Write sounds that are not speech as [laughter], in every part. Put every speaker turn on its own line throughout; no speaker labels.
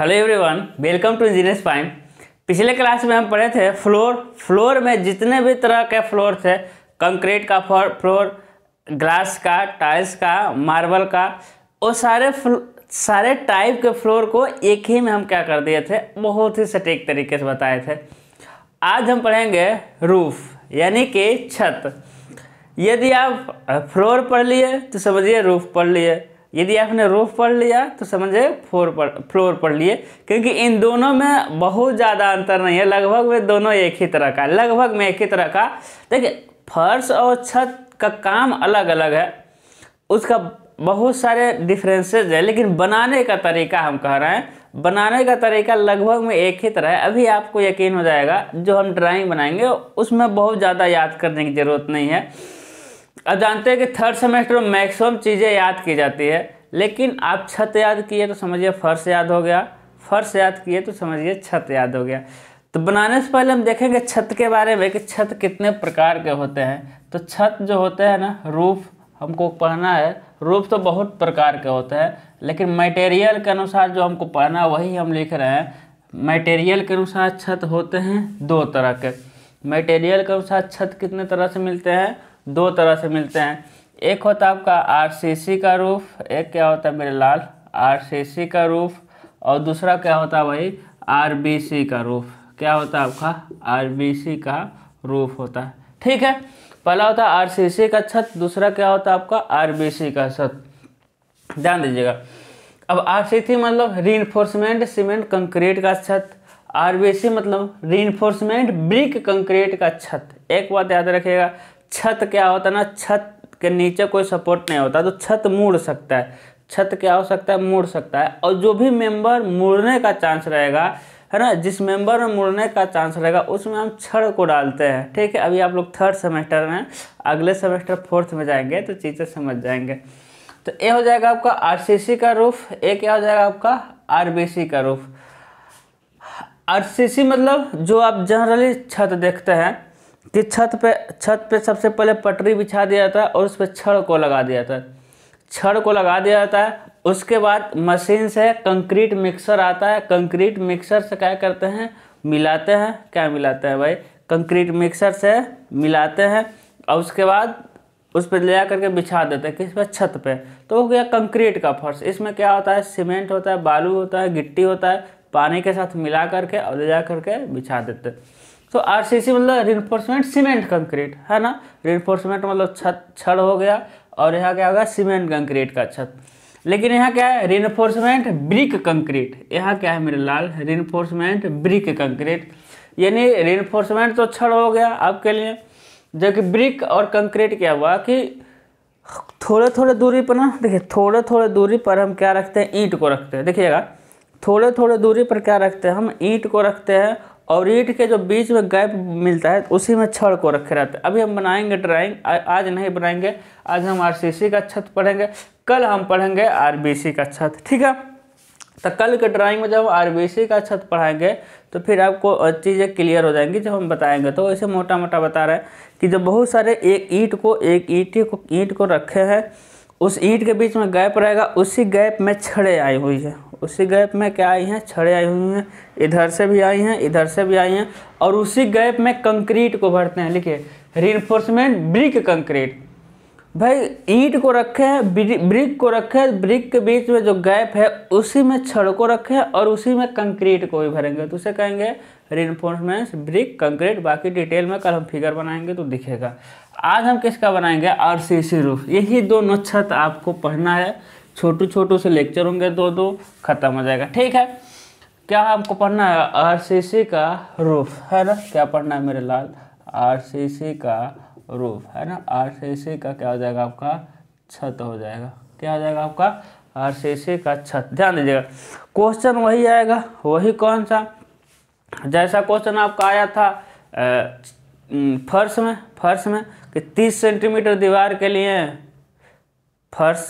Hello everyone welcome to engineers पाइम पिछले class में हम पढ़े थे फ्लोर फ्लोर में जितने भी तरह के फ्लोर थे कंक्रीट का फ्लोर ग्लास का टाइल्स का मार्बल का वो सारे सारे टाइप के फ्लोर को एक ही में हम क्या कर दिए थे बहुत ही सटीक तरीके से बताए थे आज हम पढ़ेंगे रूफ यानी कि छत यदि आप फ्लोर पढ़ लिए तो समझिए रूफ पढ़ लिए यदि आपने रूफ पढ़ लिया तो समझे फ्लोर पढ़ फ्लोर पढ़ लिए क्योंकि इन दोनों में बहुत ज़्यादा अंतर नहीं है लगभग वे दोनों एक ही तरह का लगभग में एक ही तरह का देखिए फर्श और छत का काम अलग अलग है उसका बहुत सारे डिफरेंसेज है लेकिन बनाने का तरीका हम कह रहे हैं बनाने का तरीका लगभग में एक ही तरह है अभी आपको यकीन हो जाएगा जो हम ड्राइंग बनाएंगे उसमें बहुत ज़्यादा याद करने की ज़रूरत नहीं है अब जानते हैं कि थर्ड सेमेस्टर में मैक्सिमम चीज़ें याद की जाती है लेकिन आप छत याद किए तो समझिए फर्श याद हो गया फर्श याद किए तो समझिए छत याद हो गया तो बनाने से पहले हम देखेंगे छत के बारे में कि छत कितने प्रकार के होते हैं तो छत जो होते हैं ना रूफ हमको पढ़ना है रूफ तो बहुत प्रकार के होते हैं लेकिन मटेरियल के अनुसार जो हमको पढ़ना है वही हम लिख रहे हैं मटेरियल के अनुसार छत होते हैं दो तरह के मटेरियल के अनुसार छत कितने तरह से मिलते हैं दो तरह से मिलते हैं एक होता है आपका आरसीसी का रूफ एक क्या होता है मेरे लाल आरसीसी का रूफ और दूसरा क्या होता है भाई आरबीसी का रूफ क्या होता है आपका आरबीसी का रूफ होता है ठीक है पहला होता है आरसीसी का छत दूसरा क्या होता है आपका आरबीसी का छत ध्यान दीजिएगा अब आरसीसी मतलब रीइन्फोर्समेंट सीमेंट कंक्रीट का छत आरबीसी मतलब रीइन्फोर्समेंट ब्रिक कंक्रीट का छत एक बात याद रखिएगा छत क्या होता है ना छत के नीचे कोई सपोर्ट नहीं होता तो छत मुड़ सकता है छत क्या हो सकता है मुड़ सकता है और जो भी मेंबर मुड़ने का चांस रहेगा है ना जिस मेंबर में मुड़ने का चांस रहेगा उसमें हम छड़ को डालते हैं ठीक है अभी आप लोग थर्ड सेमेस्टर में अगले सेमेस्टर फोर्थ में जाएंगे तो चीज़ें समझ जाएंगे तो ए हो जाएगा आपका आर का रूफ ए क्या हो जाएगा आपका आर का रूफ आर मतलब जो आप जनरली छत देखते हैं कि छत पे छत पे सबसे पहले पटरी बिछा दिया जाता है और उस पर छड़ को लगा दिया जाता है छड़ को लगा दिया जाता है उसके बाद मशीन से कंक्रीट मिक्सर आता है कंक्रीट मिक्सर से क्या करते हैं मिलाते हैं क्या मिलाते हैं भाई कंक्रीट मिक्सर से मिलाते हैं और उसके बाद उस पर ले जा करके बिछा देते हैं किस पर छत पे तो हो गया कंक्रीट का फर्श इसमें क्या होता है सीमेंट होता है बालू होता है गिट्टी होता है पानी के साथ मिला करके और ले जा करके बिछा देते हैं तो आरसीसी मतलब रिन्फोर्समेंट सीमेंट कंक्रीट है ना रिन्फोर्समेंट मतलब छत छड़ हो गया और यहाँ क्या होगा सीमेंट कंक्रीट का छत लेकिन यहाँ क्या है रिन्फोर्समेंट ब्रिक कंक्रीट यहाँ क्या है मेरे लाल रिन्फोर्समेंट ब्रिक कंक्रीट यानी रिन्फोर्समेंट तो छड़ हो गया आपके लिए जबकि ब्रिक और कंक्रीट क्या हुआ कि थोड़े थोड़े दूरी पर ना देखिए थोड़े थोड़े दूरी पर हम क्या रखते हैं ईंट को रखते हैं देखिएगा थोड़े थोड़े दूरी पर क्या रखते हैं हम ईंट को रखते हैं और ईट के जो बीच में गैप मिलता है उसी में छड़ को रखे रहते हैं अभी हम बनाएंगे ड्राइंग आज नहीं बनाएंगे आज हम आरसीसी का छत पढ़ेंगे कल हम पढ़ेंगे आरबीसी का छत ठीक है तो कल के ड्राइंग में जब आरबीसी का छत पढ़ाएंगे तो फिर आपको चीज़ें क्लियर हो जाएंगी जब हम बताएंगे तो ऐसे मोटा मोटा बता रहे हैं कि जब बहुत सारे एक ईट को एक ईट को ईंट को रखे हैं उस ईंट के बीच में गैप रहेगा उसी गैप में छड़े आई हुई है उसी गैप में क्या आई हैं छड़े आई हुई हैं इधर से भी आई हैं इधर से भी आई हैं और उसी गैप में कंक्रीट को भरते हैं लिखिए रीइन्फोर्समेंट ब्रिक कंक्रीट भाई ईंट को रखे हैं ब्रिक को रखे हैं ब्रिक के बीच में जो गैप है उसी में छड़ को रखे हैं और उसी में कंक्रीट को भी भरेंगे तो उसे कहेंगे रिन्फोर्समेंट्स ब्रिक कंक्रीट बाकी डिटेल में कल हम फिगर बनाएंगे तो दिखेगा आज हम किसका बनाएंगे आर सी सी रूफ यही दो नक्षत्र आपको पढ़ना है छोटू छोटू से लेक्चर होंगे दो दो ख़त्म हो जाएगा ठीक है क्या हमको पढ़ना है सी का रूफ है ना क्या पढ़ना है मेरे लाल सी का रूफ है ना सी का क्या हो जाएगा आपका छत हो जाएगा क्या हो जाएगा आपका सी का छत ध्यान दीजिएगा क्वेश्चन वही आएगा वही कौन सा जैसा क्वेश्चन आपका आया था फर्श में फर्श में कि तीस सेंटीमीटर दीवार के लिए फर्श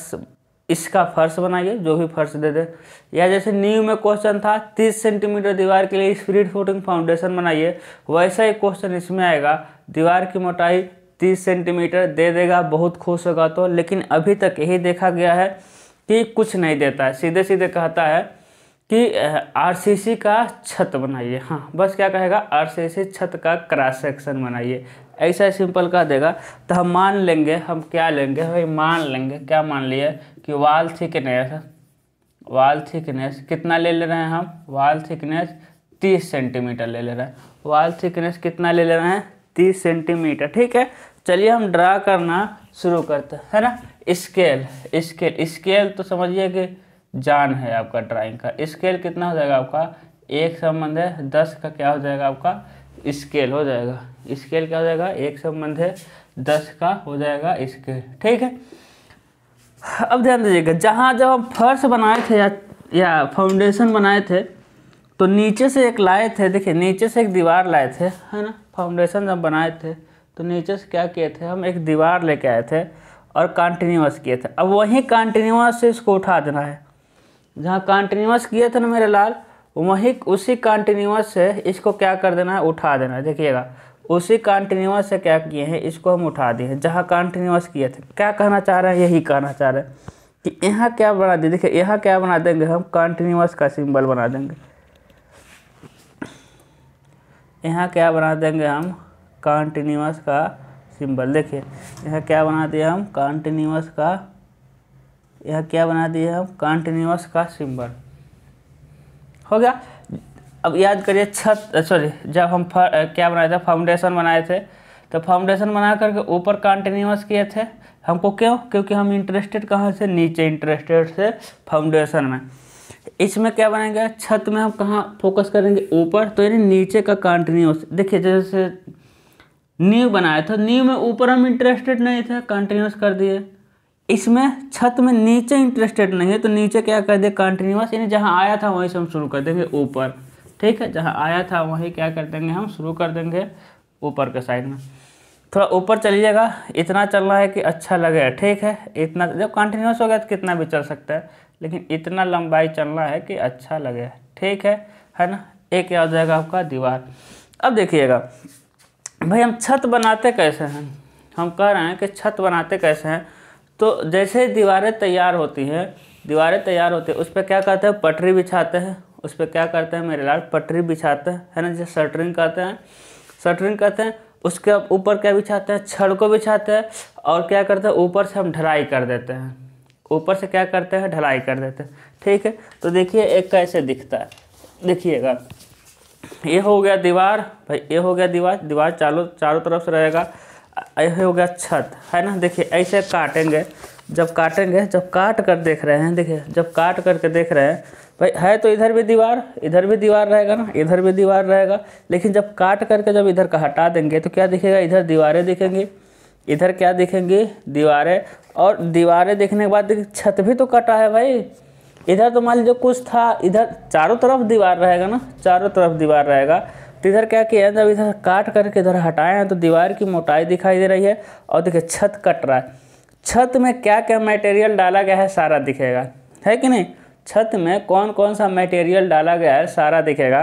इसका फर्श बनाइए जो भी फर्श दे दे या जैसे न्यू में क्वेश्चन था 30 सेंटीमीटर दीवार के लिए स्प्रीड फोटिंग फाउंडेशन बनाइए वैसा ही क्वेश्चन इसमें आएगा दीवार की मोटाई 30 सेंटीमीटर दे देगा बहुत खुश होगा तो लेकिन अभी तक यही देखा गया है कि कुछ नहीं देता है सीधे सीधे कहता है कि आर का छत बनाइए हाँ बस क्या कहेगा आर छत का क्रॉस सेक्शन बनाइए ऐसा सिंपल कह देगा तो हम मान लेंगे हम क्या लेंगे भाई मान लेंगे क्या मान लिए कि वाल थिकनेस वाल थिकनेस कितना ले ले रहे हैं हम वाल थिकनेस तीस सेंटीमीटर ले ले रहे हैं वाल थिकनेस कितना ले ले रहे हैं तीस सेंटीमीटर ठीक है चलिए हम ड्रा करना शुरू करते हैं है ना स्केल स्केल स्केल तो समझिए कि जान है आपका ड्राइंग का स्केल कितना हो जाएगा आपका एक संबंध है दस का क्या हो जाएगा आपका स्केल हो जाएगा स्केल क्या हो जाएगा एक संबंध है दस का हो जाएगा स्केल ठीक है अब ध्यान दीजिएगा जहाँ जब हम फर्श बनाए थे या या फाउंडेशन बनाए थे तो नीचे से एक लाए थे देखिए नीचे से एक दीवार लाए थे है ना फाउंडेशन जब बनाए थे तो नीचे से क्या किए थे हम एक दीवार लेके आए थे और कॉन्टीन्यूस किए थे अब वहीं कॉन्टीन्यूस से इसको उठा देना है जहाँ कॉन्टीन्यूस किए थे ना मेरे लाल वहीं उसी कॉन्टीन्यूस से इसको क्या कर देना है उठा देना है देखिएगा उसी कॉन्टिन्यूस से क्या किए हैं इसको हम उठा दिए हैं जहाँ कॉन्टिन्यूस किए थे क्या कहना चाह रहे हैं यही कहना चाह रहे हैं कि यहाँ क्या बना दिए देखिए यहाँ क्या बना देंगे हम कॉन्टिन्यूस का सिंबल बना देंगे यहाँ क्या बना देंगे हम कॉन्टिन्यूस का सिंबल देखिए यहाँ क्या बना दिए हम कॉन्टिन्यूस का यह क्या बना दिए हम कॉन्टिन्यूस का सिंबल हो गया अब याद करिए छत सॉरी जब हम फर, क्या बनाए थे फाउंडेशन बनाए थे तो फाउंडेशन बना करके ऊपर कंटिन्यूस किए थे हमको क्यों क्योंकि हम इंटरेस्टेड कहाँ से नीचे इंटरेस्टेड से फाउंडेशन में इसमें क्या बनाएंगे छत में हम कहाँ फोकस करेंगे ऊपर तो यानी नीचे का कंटिन्यूस देखिए जैसे नींव बनाया था न्यू में ऊपर हम इंटरेस्टेड नहीं थे कंटिन्यूस कर दिए इसमें छत में नीचे इंटरेस्टेड नहीं है तो नीचे क्या कर दिए कंटिन्यूस यानी जहाँ आया था वहीं से हम शुरू कर देंगे ऊपर ठीक है जहाँ आया था वहीं क्या कर देंगे हम शुरू कर देंगे ऊपर के साइड में थोड़ा ऊपर चलिएगा इतना चलना है कि अच्छा लगे ठीक है इतना जब कंटिन्यूस हो गया तो कितना भी चल सकता है लेकिन इतना लंबाई चलना है कि अच्छा लगे ठीक है है ना एक याद जाएगा आपका दीवार अब देखिएगा भाई हम छत बनाते कैसे हैं हम कह रहे हैं कि छत बनाते कैसे हैं तो जैसे दीवारें तैयार होती हैं दीवारें तैयार होती हैं उस पर क्या कहते हैं पटरी बिछाते हैं उस पर क्या करते हैं मेरे लाल पटरी बिछाते हैं है ना जैसे शटरिंग करते हैं शटरिंग करते हैं उसके ऊपर क्या बिछाते हैं छड़ को बिछाते हैं और क्या करते हैं ऊपर से हम ढलाई कर देते हैं ऊपर से क्या करते हैं ढलाई कर देते हैं ठीक है तो देखिए एक कैसे दिखता है देखिएगा ये हो गया दीवार भाई ये हो गया दीवार दीवार चारों चारों तरफ से रहेगा ये हो गया छत है ना देखिए ऐसे काटेंगे जब काटेंगे जब काट कर देख रहे हैं देखिए जब काट करके देख रहे हैं भाई है तो इधर भी दीवार इधर भी दीवार रहेगा ना इधर भी दीवार रहेगा लेकिन जब काट करके जब इधर का हटा देंगे तो क्या दिखेगा इधर दीवारें दिखेंगी इधर क्या दिखेंगी दीवारें और दीवारें देखने के बाद छत भी तो कटा है भाई इधर तो मान लीजिए कुछ था इधर चारों तरफ दीवार रहेगा ना चारों तरफ दीवार रहेगा तो इधर क्या किया जब इधर काट करके इधर हटाए हैं तो दीवार की मोटाई दिखाई दे रही है और देखिए छत कट रहा है छत में क्या क्या मटेरियल डाला गया है सारा दिखेगा है कि नहीं छत में कौन कौन सा मटेरियल डाला गया है सारा दिखेगा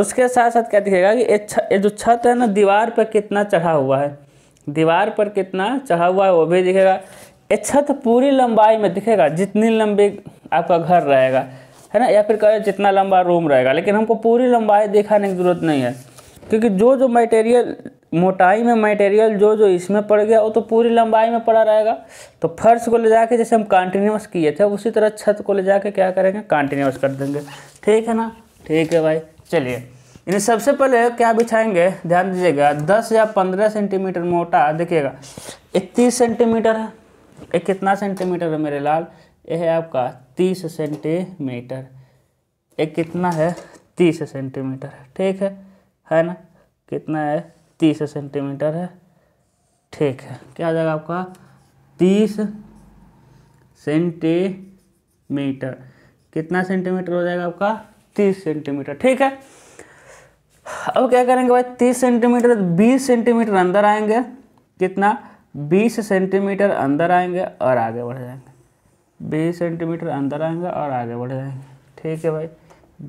उसके साथ साथ क्या दिखेगा कि ये, ये जो छत है ना दीवार पर कितना चढ़ा हुआ है दीवार पर कितना चढ़ा हुआ है वो भी दिखेगा ये छत पूरी लंबाई में दिखेगा जितनी लंबी आपका घर रहेगा है ना या फिर कहें जितना लंबा रूम रहेगा लेकिन हमको पूरी लंबाई दिखाने की जरूरत नहीं है क्योंकि जो जो मटेरियल मोटाई में मटेरियल जो जो इसमें पड़ गया वो तो पूरी लंबाई में पड़ा रहेगा तो फर्श को ले जाके जैसे हम कंटिन्यूस किए थे उसी तरह छत को ले जाके क्या करेंगे कंटिन्यूस कर देंगे ठीक है ना ठीक है भाई चलिए इन सबसे पहले क्या बिछाएंगे ध्यान दीजिएगा दस या पंद्रह सेंटीमीटर मोटा देखिएगा इकतीस सेंटीमीटर है ये कितना सेंटीमीटर है मेरे लाल ये है आपका तीस सेंटीमीटर ये कितना है तीस सेंटीमीटर ठीक है है ना कितना है तीस सेंटीमीटर है ठीक है क्या आ जाएगा आपका तीस सेंटीमीटर कितना सेंटीमीटर हो जाएगा आपका तीस सेंटीमीटर ठीक है अब क्या करेंगे भाई तीस सेंटीमीटर बीस सेंटीमीटर अंदर आएंगे कितना बीस सेंटीमीटर अंदर आएंगे और आगे बढ़ जाएंगे बीस सेंटीमीटर अंदर आएंगे और आगे बढ़ जाएंगे ठीक है भाई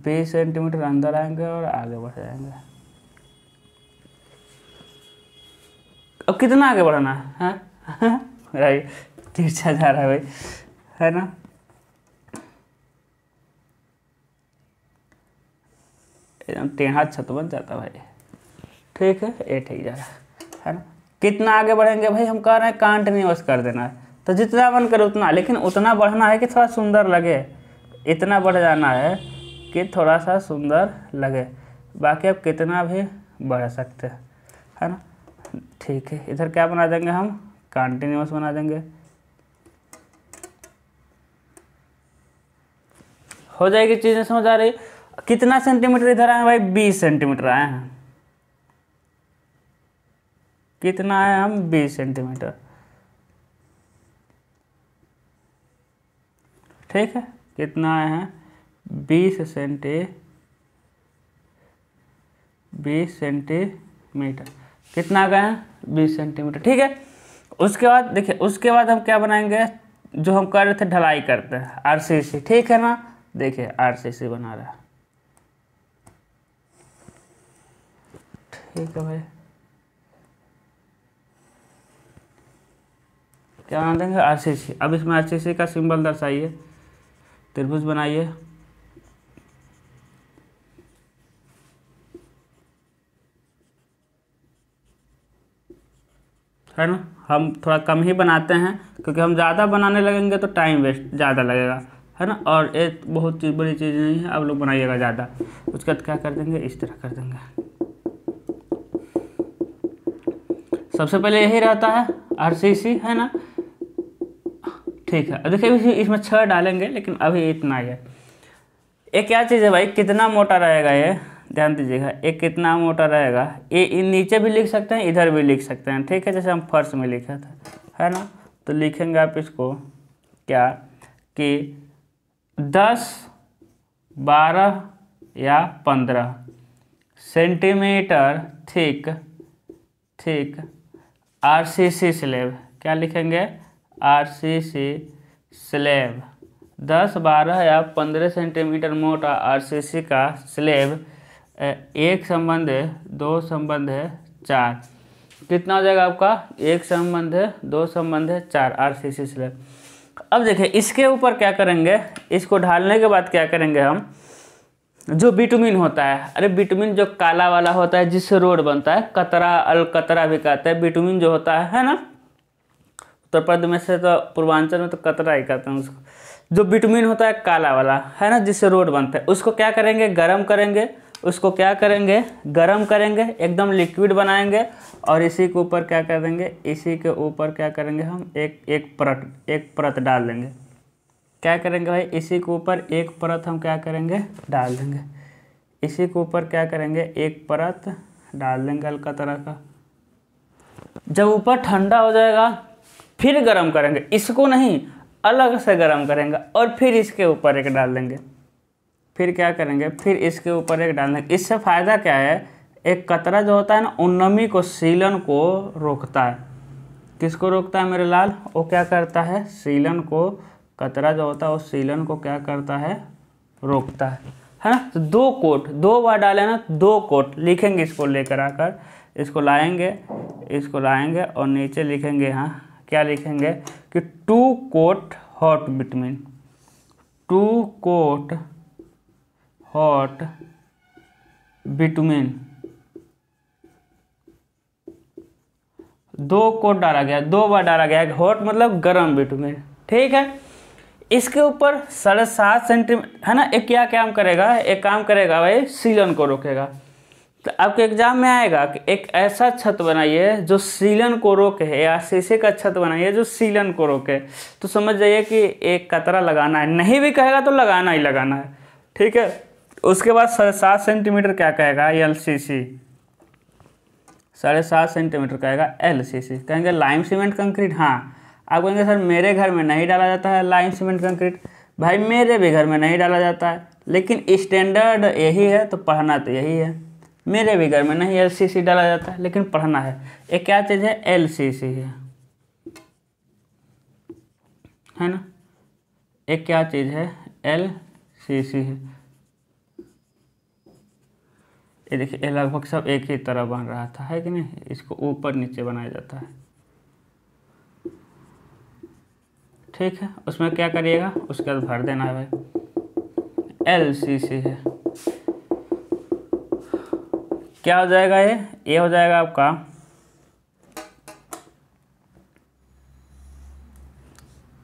बीस सेंटीमीटर अंदर आएंगे और आगे बढ़ जाएंगे अब कितना आगे बढ़ाना है हाँ [laughs] तिरछा जा रहा है भाई है ना एकदम टेढ़ा छत बन जाता भाई ठीक है ए ठीक जा रहा है ना कितना आगे बढ़ेंगे भाई हम कह रहे हैं कॉन्टिन्यूस कर देना है तो जितना मन करे उतना लेकिन उतना बढ़ना है कि थोड़ा सुंदर लगे इतना बढ़ जाना है कि थोड़ा सा सुंदर लगे बाकी आप कितना भी बढ़ सकते हैं है ना ठीक है इधर क्या बना देंगे हम कंटिन्यूस बना देंगे हो जाएगी चीज़ें समझ आ रही कितना सेंटीमीटर इधर आए भाई बीस सेंटीमीटर आए हैं कितना आए हम बीस सेंटीमीटर ठीक है कितना आए हैं बीस सेंटी बीस सेंटीमीटर कितना गए हैं बीस सेंटीमीटर ठीक है उसके बाद देखिए उसके बाद हम क्या बनाएंगे जो हम कर रहे थे ढलाई करते हैं आर ठीक है ना देखिए आर बना रहा है ठीक है भाई क्या बना देंगे आर अब इसमें आर का सिंबल दर्शाइए त्रिभुज बनाइए है ना हम थोड़ा कम ही बनाते हैं क्योंकि हम ज़्यादा बनाने लगेंगे तो टाइम वेस्ट ज़्यादा लगेगा है ना और ये बहुत चीज़ बड़ी चीज़ नहीं है आप लोग बनाइएगा ज़्यादा उसके बाद क्या कर देंगे इस तरह कर देंगे सबसे पहले यही रहता है आर सी सी है ना ठीक है देखिए इसमें छः डालेंगे लेकिन अभी इतना ही है ये क्या चीज़ है भाई कितना मोटा रहेगा ये ध्यान दीजिएगा एक कितना मोटा रहेगा ए नीचे भी लिख सकते हैं इधर भी लिख सकते हैं ठीक है जैसे हम फर्श में लिखा था है ना तो लिखेंगे आप इसको क्या कि दस बारह या पंद्रह centimetre thick thick R C C slab क्या लिखेंगे आर सी सी स्लेब दस बारह या पंद्रह सेंटीमीटर मोटा आर सी सी का स्लेब एक संबंध है दो संबंध है चार कितना हो जाएगा आपका एक संबंध है दो संबंध है चार आर सी सी स्लैब अब देखिए इसके ऊपर क्या करेंगे इसको ढालने के बाद क्या करेंगे हम जो बिटुमिन होता है अरे बिटुमिन जो काला वाला होता है जिससे रोड बनता है कतरा अल कतरा भी कहते हैं बिटुमिन जो होता है है ना उत्तर प्रदेश में से तो पूर्वांचल में तो कतरा ही कहते हैं उसको जो बिटुमिन होता है काला वाला है ना जिससे रोड बनता है उसको क्या करेंगे गर्म करेंगे उसको क्या करेंगे गर्म करेंगे एकदम लिक्विड बनाएंगे और इसी के ऊपर क्या कर देंगे इसी के ऊपर क्या करेंगे हम एक एक परत एक परत डाल देंगे क्या करेंगे भाई इसी के ऊपर एक परत हम क्या करेंगे डाल देंगे इसी के ऊपर क्या करेंगे एक परत डाल देंगे हल्का तरह का जब ऊपर ठंडा हो जाएगा फिर गर्म करेंगे इसको नहीं अलग से गर्म करेंगे और फिर इसके ऊपर एक डाल देंगे फिर क्या करेंगे फिर इसके ऊपर एक डाल देंगे इससे फ़ायदा क्या है एक कतरा जो होता है ना उन नमी को सीलन को रोकता है किसको रोकता है मेरे लाल वो क्या करता है सीलन को कतरा जो होता है वो सीलन को क्या करता है रोकता है है ना तो दो कोट दो बार डाले ना तो दो कोट लिखेंगे इसको लेकर आकर इसको लाएंगे इसको लाएंगे और नीचे लिखेंगे यहाँ क्या लिखेंगे कि two coat hot bitumen two coat hot bitumen दो को डाला गया दो बार डाला गया हॉट मतलब गर्म बिटुमेन ठीक है इसके ऊपर साढ़े सात सेंटीमीटर है ना एक क्या काम करेगा एक काम करेगा भाई सीलन को रोकेगा तो आपके एग्जाम में आएगा कि एक ऐसा छत बनाइए जो सीलन को रोके या शीशे का छत बनाइए जो सीलन को रोके तो समझ जाइए कि एक कतरा लगाना है नहीं भी कहेगा तो लगाना ही लगाना है ठीक है उसके बाद साढ़े सात सेंटीमीटर क्या कहेगा एल सी सी साढ़े सात सेंटीमीटर कहेगा एल सी सी कहेंगे लाइम सीमेंट कंक्रीट हाँ आप कहेंगे सर मेरे घर में नहीं डाला जाता है लाइम सीमेंट कंक्रीट भाई मेरे भी घर में नहीं डाला जाता है लेकिन स्टैंडर्ड यही है तो पढ़ना तो यही है मेरे भी घर में नहीं एल सी सी डाला जाता है लेकिन पढ़ना है ये क्या चीज़ है एल सी सी है है ना एक क्या चीज़ है एल सी सी है ये देखिए ये लगभग सब एक ही तरह बन रहा था है कि नहीं इसको ऊपर नीचे बनाया जाता है ठीक है उसमें क्या करिएगा उसके बाद भर देना है भाई एल सी सी है क्या हो जाएगा ये ये हो जाएगा आपका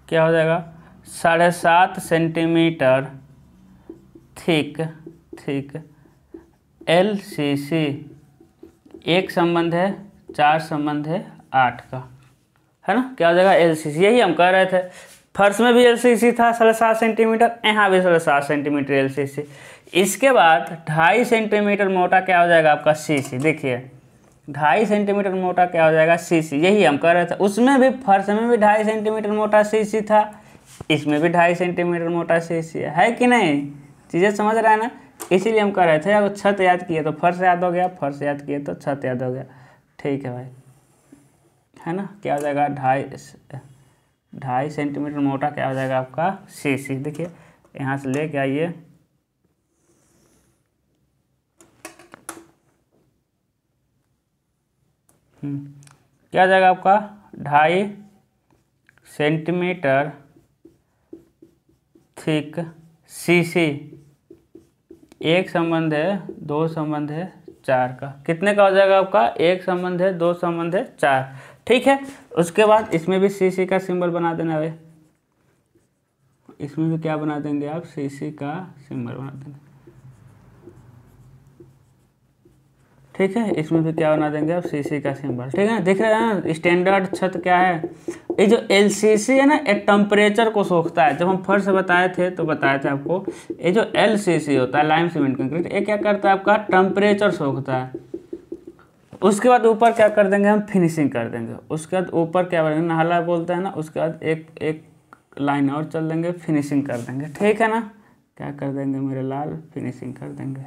क्या हो जाएगा साढ़े सात centimetre thick thick L C C एक संबंध है चार संबंध है आठ का है ना क्या हो जाएगा एल सी सी यही हम कह रहे थे फर्श में भी एल सी सी था साढ़े सात सेंटीमीटर यहाँ भी साढ़े सात सेंटीमीटर एल सी सी इसके बाद ढाई सेंटीमीटर मोटा क्या हो जाएगा आपका सी सी देखिए ढाई सेंटीमीटर मोटा क्या हो जाएगा सी सी यही हम कह रहे थे उसमें भी फर्श में भी ढाई सेंटीमीटर मोटा सी सी था इसमें भी ढाई सेंटीमीटर मोटा सी सी है, है कि नहीं चीज़ें समझ रहा है ना इसीलिए हम कह रहे थे अगर छत याद किए तो फर्श याद हो गया फर्श याद किए तो छत याद हो गया ठीक है भाई है ना क्या हो जाएगा ढाई ढाई सेंटीमीटर मोटा क्या हो जाएगा आपका सी सी देखिए यहाँ से लेके आइए हम्म। क्या हो जाएगा आपका ढाई सेंटीमीटर थिक सी सी एक संबंध है दो संबंध है चार का कितने का हो जाएगा आपका एक संबंध है दो संबंध है चार ठीक है उसके बाद इसमें भी सी सी का सिंबल बना देना भाई इसमें भी क्या बना देंगे आप सी सी का सिंबल बना देना ठीक है इसमें भी क्या बना देंगे आप सी सी का सिंबल ठीक है देख रहे हैं स्टैंडर्ड छत क्या है ये जो एल सी सी है ना ये टेम्परेचर को सोखता है जब हम फर्स्ट बताए थे तो बताए थे आपको ये जो एल सी सी होता है लाइम सीमेंट कंक्रीट ये क्या करता है आपका टेम्परेचर सोखता है उसके बाद ऊपर क्या कर देंगे हम फिनिशिंग कर देंगे उसके बाद ऊपर क्या बोलेंगे नाला बोलते हैं ना उसके बाद एक एक लाइन और चल देंगे फिनिशिंग कर देंगे ठीक है ना क्या कर देंगे मेरे लाल फिनिशिंग कर देंगे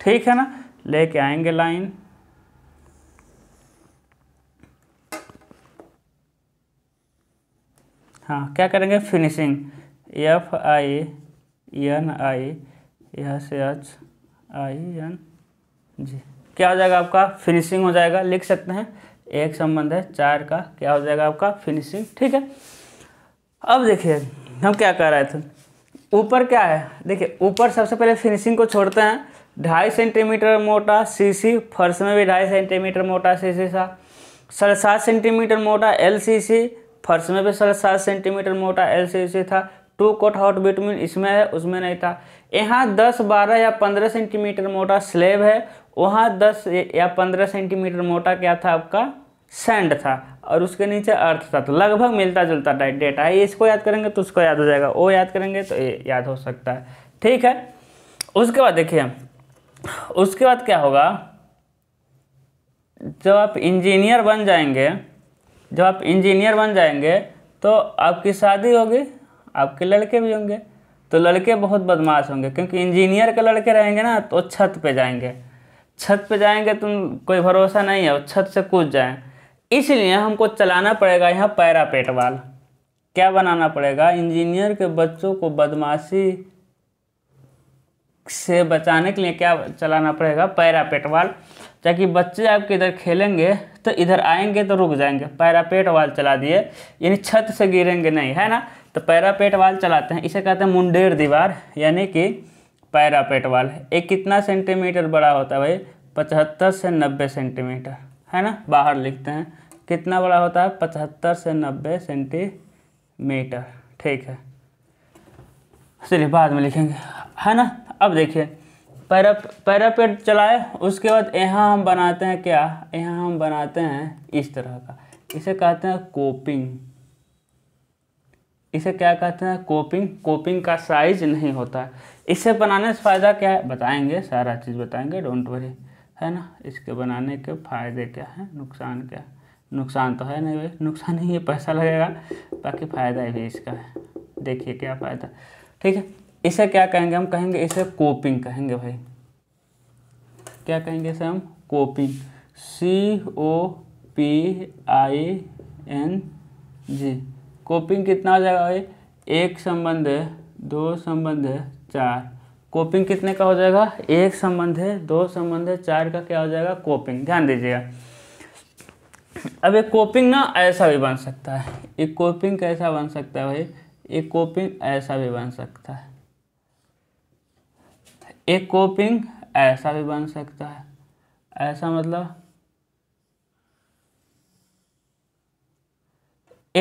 ठीक है ना लेके आएंगे लाइन हाँ क्या करेंगे finishing F I N I S H I N G क्या हो जाएगा आपका फिनिशिंग हो जाएगा लिख सकते हैं एक संबंध है चार का क्या हो जाएगा आपका फिनिशिंग ठीक है अब देखिए हम क्या कर रहे थे ऊपर क्या है देखिए ऊपर सबसे पहले फिनिशिंग को छोड़ते हैं ढाई सेंटीमीटर मोटा सीसी फर्श में भी ढाई सेंटीमीटर मोटा सीसी था साढ़े सात सेंटीमीटर मोटा एलसीसी फर्श में भी साढ़े सात सेंटीमीटर मोटा एलसीसी था टू कोट हॉट बिटमिन इसमें है उसमें नहीं था यहाँ दस बारह या पंद्रह सेंटीमीटर मोटा स्लेब है वहाँ दस या पंद्रह सेंटीमीटर मोटा क्या था आपका सैंड था और उसके नीचे अर्थ था तो लगभग मिलता जुलता डेटा है इसको याद करेंगे तो उसको याद हो जाएगा वो याद करेंगे तो याद हो सकता है ठीक है उसके बाद देखिए उसके बाद क्या होगा जब आप इंजीनियर बन जाएंगे जब आप इंजीनियर बन जाएंगे तो आपकी शादी होगी आपके लड़के भी होंगे तो लड़के बहुत बदमाश होंगे क्योंकि इंजीनियर के लड़के रहेंगे ना तो छत पे जाएंगे छत पे जाएंगे तुम कोई भरोसा नहीं है छत से कूद जाएं इसलिए हमको चलाना पड़ेगा यहाँ पैरापेट वाल क्या बनाना पड़ेगा इंजीनियर के बच्चों को बदमाशी से बचाने के लिए क्या चलाना पड़ेगा पैरापेट वाल ताकि बच्चे आपके इधर खेलेंगे तो इधर आएंगे तो रुक जाएंगे पैरापेट वाल चला दिए यानी छत से गिरेंगे नहीं है ना तो पैरापेट वाल चलाते हैं इसे कहते हैं मुंडेर दीवार यानी कि पैरापेट वाल एक कितना सेंटीमीटर बड़ा होता है भाई पचहत्तर से नब्बे सेंटीमीटर है ना बाहर लिखते हैं कितना बड़ा होता है पचहत्तर से नब्बे सेंटीमीटर ठीक है चलिए बाद में लिखेंगे है ना अब देखिए पैरा पैरापेट चलाए उसके बाद यहाँ हम बनाते हैं क्या यहाँ हम बनाते हैं इस तरह का इसे कहते हैं कोपिंग इसे क्या कहते हैं कोपिंग कोपिंग का साइज नहीं होता है इसे बनाने से फ़ायदा क्या है बताएंगे सारा चीज़ बताएंगे डोंट वरी है ना इसके बनाने के फ़ायदे क्या है नुकसान क्या है नुकसान तो है नहीं भाई नुकसान ही पैसा लगेगा बाकी फ़ायदा भी इसका है देखिए क्या फ़ायदा ठीक है इसे क्या कहेंगे हम कहेंगे इसे कोपिंग कहेंगे भाई क्या कहेंगे इसे हम coping C O P I N G coping कितना हो जाएगा भाई एक संबंध है दो संबंध है चार कोपिंग कितने का हो जाएगा एक संबंध है दो संबंध है चार का क्या हो जाएगा कोपिंग ध्यान दीजिएगा अब ये कोपिंग ना ऐसा भी बन सकता है एक कोपिंग कैसा बन सकता है भाई एक कोपिंग ऐसा भी बन सकता है एक कोपिंग ऐसा भी बन सकता है ऐसा मतलब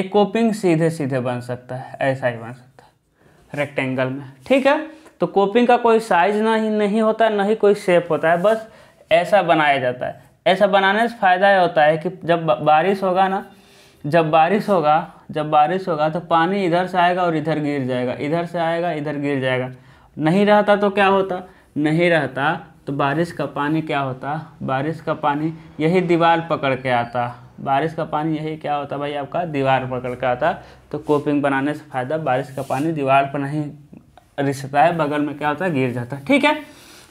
एक कोपिंग सीधे सीधे बन सकता है ऐसा ही बन सकता है रेक्टेंगल में ठीक है तो कोपिंग का कोई साइज ना ही नहीं होता ना ही कोई शेप होता है बस ऐसा बनाया जाता है ऐसा बनाने से फ़ायदा यह होता है कि जब बारिश होगा ना जब बारिश होगा जब बारिश होगा तो पानी इधर से आएगा और इधर गिर जाएगा इधर से आएगा इधर गिर जाएगा नहीं रहता तो क्या होता नहीं रहता तो बारिश का पानी क्या होता बारिश का पानी यही दीवार पकड़ के आता बारिश का पानी यही क्या होता भाई आपका दीवार पकड़ के आता तो कोपिंग बनाने से फ़ायदा बारिश का पानी दीवार पर नहीं रिसता है बगल में क्या होता है गिर जाता है ठीक है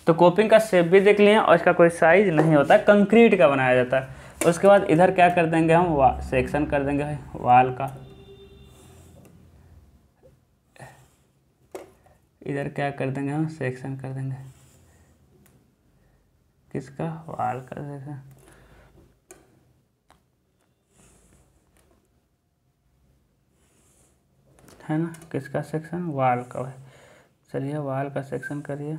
तो कोपिंग का सेप भी देख लिए और इसका कोई साइज नहीं होता कंक्रीट का बनाया जाता है उसके बाद इधर क्या कर देंगे हम सेक्शन कर देंगे भाई वाल का इधर क्या कर देंगे हम सेक्शन कर देंगे किसका वाल का देखा है ना किसका सेक्शन वाल का है चलिए वाल का सेक्शन करिए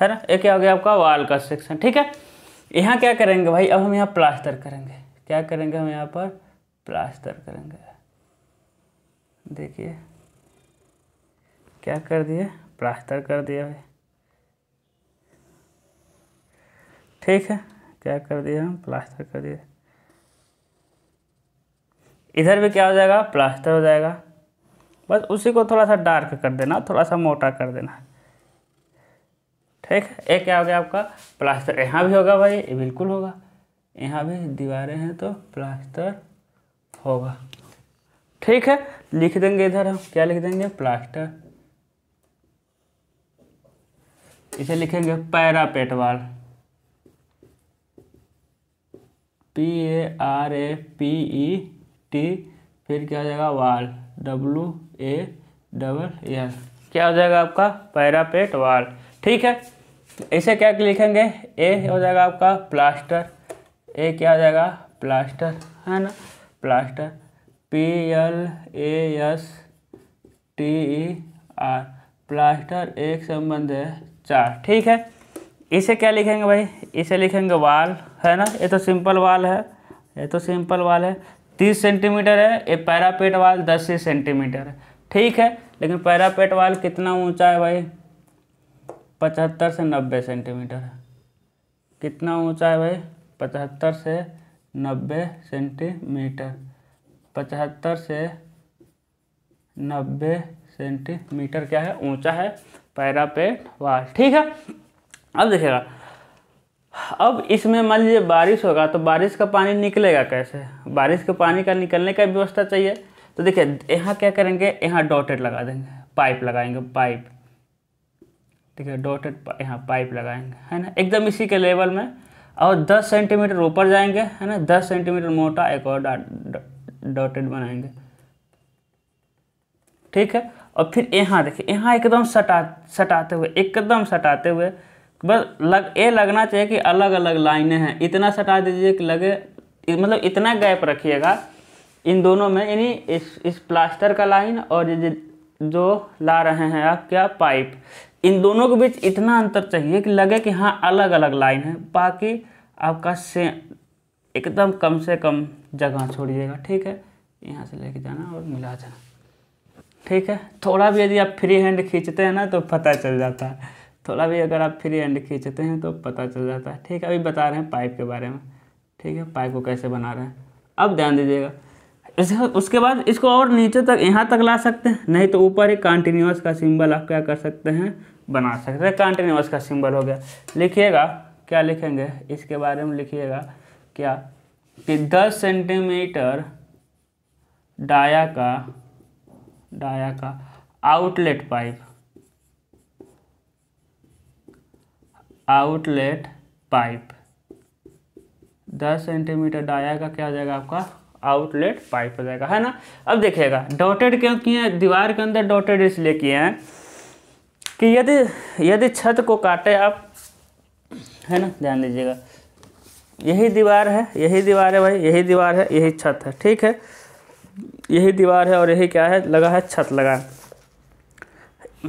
है ना एक क्या हो गया आपका वाल का सेक्शन ठीक है यहाँ क्या करेंगे भाई अब हम यहाँ प्लास्टर करेंगे क्या करेंगे हम यहाँ पर प्लास्टर करेंगे देखिए क्या कर दिए प्लास्टर कर दिया भाई ठीक है क्या कर दिया हम प्लास्टर कर दिए इधर भी क्या हो जाएगा प्लास्टर हो जाएगा बस उसी को थोड़ा सा डार्क कर देना थोड़ा सा मोटा कर देना ठीक है एक क्या हो गया आपका प्लास्टर यहाँ भी होगा भाई ये बिल्कुल होगा यहाँ भी दीवारें हैं तो प्लास्टर होगा ठीक है लिख देंगे इधर हम क्या लिख देंगे प्लास्टर इसे लिखेंगे parapet wall P A R A P E e T फिर क्या हो जाएगा वाल डब्लू ए डबल एल क्या हो जाएगा आपका पैरापेट वाल ठीक है इसे क्या लिखेंगे ए हो जाएगा आपका प्लास्टर ए क्या हो जाएगा प्लास्टर है ना plaster P L A S T E R plaster एक संबंध है चार ठीक है इसे क्या लिखेंगे भाई इसे लिखेंगे वाल है ना ये तो सिंपल वाल है ये तो सिंपल वाल है तीस सेंटीमीटर है ये पैरापेट वाल दस ही सेंटीमीटर है ठीक है लेकिन पैरापेट वाल कितना ऊंचा है भाई पचहत्तर से नब्बे सेंटीमीटर है कितना ऊंचा है भाई पचहत्तर से नब्बे सेंटीमीटर पचहत्तर से नब्बे सेंटीमीटर क्या है ऊंचा है पैरापेट वाल ठीक है अब देखिएगा अब इसमें मान लीजिए बारिश होगा तो बारिश का पानी निकलेगा कैसे बारिश के पानी का निकलने का व्यवस्था चाहिए तो देखिए यहाँ क्या करेंगे यहाँ डॉटेड लगा देंगे पाइप लगाएंगे पाइप ठीक है डॉटेड यहाँ पाइप लगाएंगे है ना एकदम इसी के लेवल में और 10 सेंटीमीटर ऊपर जाएंगे है ना 10 सेंटीमीटर मोटा एक और डॉटेड बनाएंगे ठीक है और फिर यहाँ देखिए यहाँ एकदम सटा सटाते हुए एकदम सटाते हुए बस लग ये लगना चाहिए कि अलग अलग लाइनें हैं इतना सटा दीजिए कि लगे मतलब इतना गैप रखिएगा इन दोनों में यानी इस इस प्लास्टर का लाइन और ये जो ला रहे हैं आप क्या पाइप इन दोनों के बीच इतना अंतर चाहिए कि लगे कि हाँ अलग अलग लाइन है बाकी आपका से एकदम कम से कम जगह छोड़िएगा ठीक है यहाँ से लेके जाना और मिला जाना ठीक है थोड़ा भी यदि आप फ्री हैंड खींचते हैं ना तो पता चल जाता है थोड़ा भी अगर आप फ्री हैंड खींचते हैं तो पता चल जाता है ठीक है अभी बता रहे हैं पाइप के बारे में ठीक है पाइप को कैसे बना रहे हैं अब ध्यान दीजिएगा उसके बाद इसको और नीचे तक यहाँ तक ला सकते हैं नहीं तो ऊपर ही कॉन्टीन्यूस का सिंबल आप क्या कर सकते हैं बना सकते हैं कॉन्टीन्यूस का सिंबल हो गया लिखिएगा क्या लिखेंगे इसके बारे में लिखिएगा क्या कि दस सेंटीमीटर डाया का डाया का आउटलेट पाइप आउटलेट पाइप दस सेंटीमीटर डाया का क्या हो जाएगा आपका आउटलेट पाइप हो जाएगा है ना अब देखिएगा डॉटेड क्यों किए हैं दीवार के अंदर डॉटेड इसलिए किए हैं कि यदि यदि छत को काटे आप है ना ध्यान दीजिएगा यही दीवार है यही दीवार है भाई यही दीवार है यही छत है ठीक है यही दीवार है और यही क्या है लगा है छत लगा है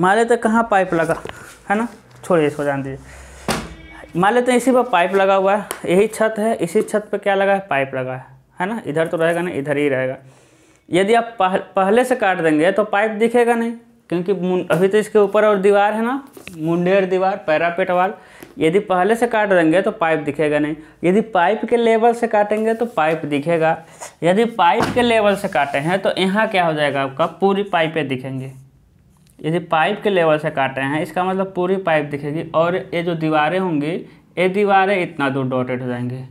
मान लेते कहाँ पाइप लगा है ना छोड़िए इसको जान दीजिए मान लेते हैं इसी पर पाइप लगा हुआ है यही छत है इसी छत पर क्या लगा है पाइप लगा है है ना इधर तो रहेगा नहीं इधर ही रहेगा यदि आप पह, पहले से काट देंगे तो पाइप दिखेगा नहीं क्योंकि अभी तो इसके ऊपर और दीवार है ना मुंडेर दीवार पैरापेट वाल यदि पहले से काट देंगे तो पाइप दिखेगा नहीं यदि पाइप के लेवल से काटेंगे तो पाइप दिखेगा यदि पाइप के लेवल से काटे हैं तो यहाँ क्या हो जाएगा आपका पूरी पाइपें दिखेंगे यदि पाइप के लेवल से काटे हैं इसका मतलब पूरी पाइप दिखेगी और ये जो दीवारें होंगी ये दीवारें इतना दूर डॉटेड हो जाएंगी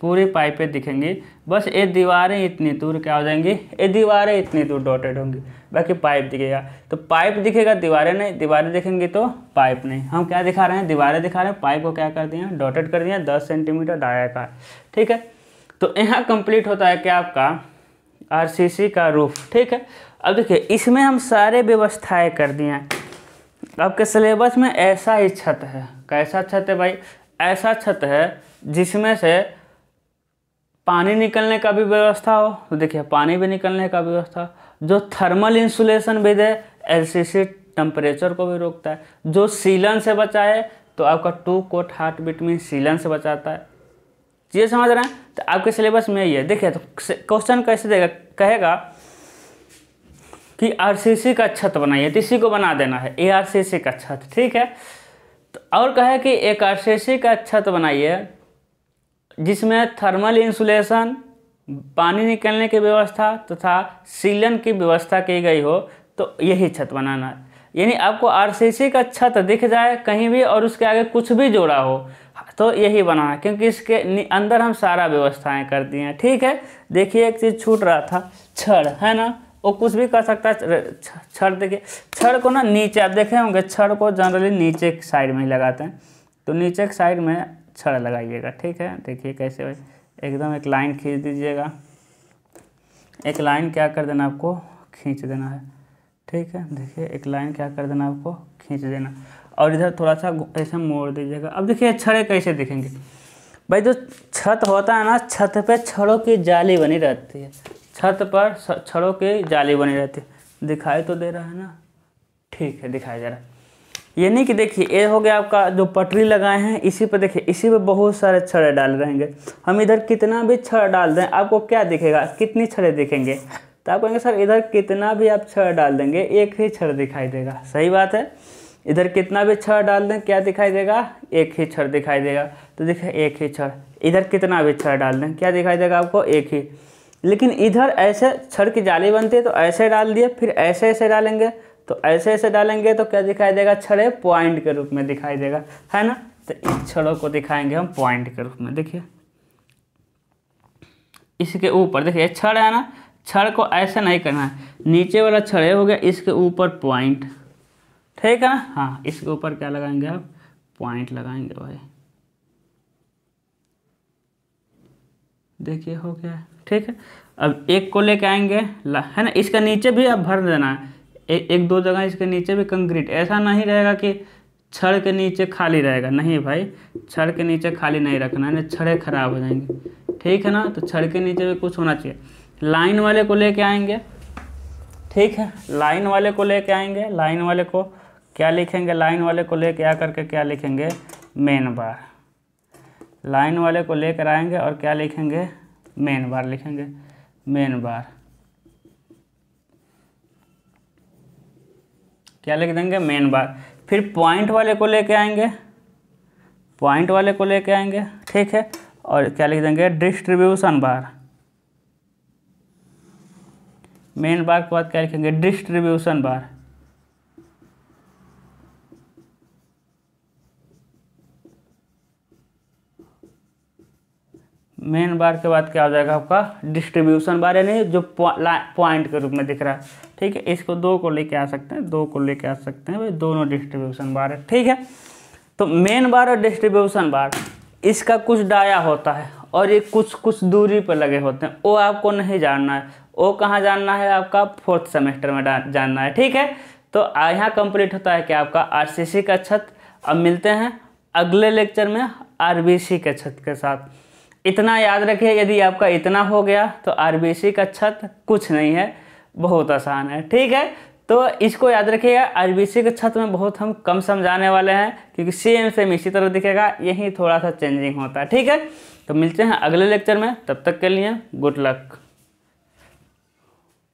पूरे पाइपें दिखेंगी बस ये दीवारें इतनी दूर क्या हो जाएंगी ये दीवारें इतनी दूर डॉटेड होंगी बाकी पाइप दिखेगा तो पाइप दिखेगा दीवारें नहीं दीवारें दिखेंगी तो पाइप नहीं हम क्या दिखा रहे हैं दीवारें दिखा रहे हैं पाइप को क्या कर दिया डॉटेड कर दिया दस सेंटीमीटर डाया का ठीक है तो यहाँ कंप्लीट होता है क्या आपका आर का रूफ ठीक है अब देखिए इसमें हम सारे व्यवस्थाएँ कर दिए हैं आपके सिलेबस में ऐसा ही छत है कैसा छत है भाई ऐसा छत है जिसमें से पानी निकलने का भी व्यवस्था हो तो देखिए पानी भी निकलने का व्यवस्था जो थर्मल इंसुलेशन भी दे एल टेम्परेचर को भी रोकता है जो सीलन से बचाए तो आपका टू कोट हार्ट बीट में सीलन से बचाता है ये समझ रहे हैं तो आपके सिलेबस में ये देखिए तो क्वेश्चन कैसे देगा कहेगा कि आरसीसी का छत बनाइए तो इसी को बना देना है ए का छत ठीक है तो और कहे कि एक आरसीसी का छत बनाइए जिसमें थर्मल इंसुलेशन पानी निकलने की व्यवस्था तथा तो सीलन की व्यवस्था की गई हो तो यही छत बनाना है यानी आपको आरसीसी का छत दिख जाए कहीं भी और उसके आगे कुछ भी जोड़ा हो तो यही बनाना क्योंकि इसके अंदर हम सारा व्यवस्थाएं कर दिए हैं ठीक है देखिए एक चीज़ छूट रहा था छड़ है ना वो कुछ भी कर सकता है छड़ देखिए छड़ को ना नीचे आप देखे होंगे छड़ को जनरली नीचे साइड में ही लगाते हैं तो नीचे साइड में छड़ अच्छा लगाइएगा ठीक है देखिए कैसे भाई एकदम एक लाइन खींच दीजिएगा एक लाइन क्या कर देना आपको खींच देना है ठीक है देखिए एक लाइन क्या कर देना आपको खींच देना और इधर थोड़ा सा ऐसे मोड़ दीजिएगा अब देखिए छड़े कैसे दिखेंगे भाई जो छत होता है ना छत पे छड़ों की जाली बनी रहती है छत पर छड़ों की जाली बनी रहती है दिखाई तो दे रहा है ना ठीक है दिखाई दे रहा है ये नहीं कि देखिए ये हो गया आपका जो पटरी लगाए हैं इसी पर देखिए इसी पर बहुत सारे छड़े डाल रहेंगे हम इधर कितना भी छड़ डाल दें आपको क्या दिखेगा कितनी छड़े दिखेंगे तो आप कहेंगे सर इधर कितना भी आप छड़ डाल देंगे एक ही छड़ दिखाई देगा सही बात है इधर कितना भी छड़ डाल दें क्या दिखाई देगा एक ही छड़ दिखाई देगा तो देखिए एक ही छड़ इधर कितना भी छड़ डाल दें क्या दिखाई देगा आपको एक ही लेकिन इधर ऐसे छड़ की जाली बनती है तो ऐसे डाल दिए फिर ऐसे ऐसे डालेंगे तो ऐसे ऐसे डालेंगे तो क्या दिखाई देगा छड़े पॉइंट के रूप में दिखाई देगा है ना तो इस छड़ों को दिखाएंगे हम पॉइंट के रूप में देखिए इसके ऊपर देखिए छड़ है ना छड़ को ऐसे नहीं करना है नीचे वाला छड़े हो गया इसके ऊपर पॉइंट ठीक है ना हाँ इसके ऊपर क्या लगाएंगे आप पॉइंट लगाएंगे भाई देखिए हो गया ठीक है अब एक को लेके आएंगे है ना इसका नीचे भी आप भर देना है ए, एक दो जगह इसके नीचे भी कंक्रीट ऐसा नहीं रहेगा कि छड़ के नीचे खाली रहेगा नहीं भाई छड़ के नीचे खाली नहीं रखना नहीं छड़े खराब हो जाएंगे ठीक है ना तो छड़ के नीचे भी कुछ होना चाहिए लाइन वाले को लेके आएंगे ठीक है लाइन वाले को लेके आएंगे लाइन वाले को क्या लिखेंगे लाइन वाले को लेके आ करके क्या लिखेंगे मेन बार लाइन वाले को लेकर आएंगे और क्या लिखेंगे मेन बार लिखेंगे मेन बार क्या लिख देंगे मेन बार फिर पॉइंट वाले को लेके आएंगे पॉइंट वाले को लेके आएंगे ठीक है और क्या लिख देंगे डिस्ट्रीब्यूशन बार मेन बार के बाद क्या लिखेंगे डिस्ट्रीब्यूशन बार मेन बार के बाद क्या हो जाएगा आपका डिस्ट्रीब्यूशन बार यानी जो पॉइंट के रूप में दिख रहा है ठीक है इसको दो को लेके आ सकते हैं दो को लेके आ सकते हैं भाई दोनों डिस्ट्रीब्यूशन बार है ठीक है तो मेन बार और डिस्ट्रीब्यूशन बार इसका कुछ डाया होता है और ये कुछ कुछ दूरी पर लगे होते हैं वो आपको नहीं जानना है वो कहाँ जानना है आपका फोर्थ सेमेस्टर में जानना है ठीक है तो यहाँ कंप्लीट होता है कि आपका आर का छत अब मिलते हैं अगले लेक्चर में सी के छत के साथ इतना याद रखिए यदि आपका इतना हो गया तो आरबीसी का छत कुछ नहीं है बहुत आसान है ठीक है तो इसको याद रखिएगा आरबीसी के छत में बहुत हम कम समझाने वाले हैं क्योंकि सेम सेम इसी तरह दिखेगा यही थोड़ा सा चेंजिंग होता है ठीक है तो मिलते हैं अगले लेक्चर में तब तक के लिए गुड लक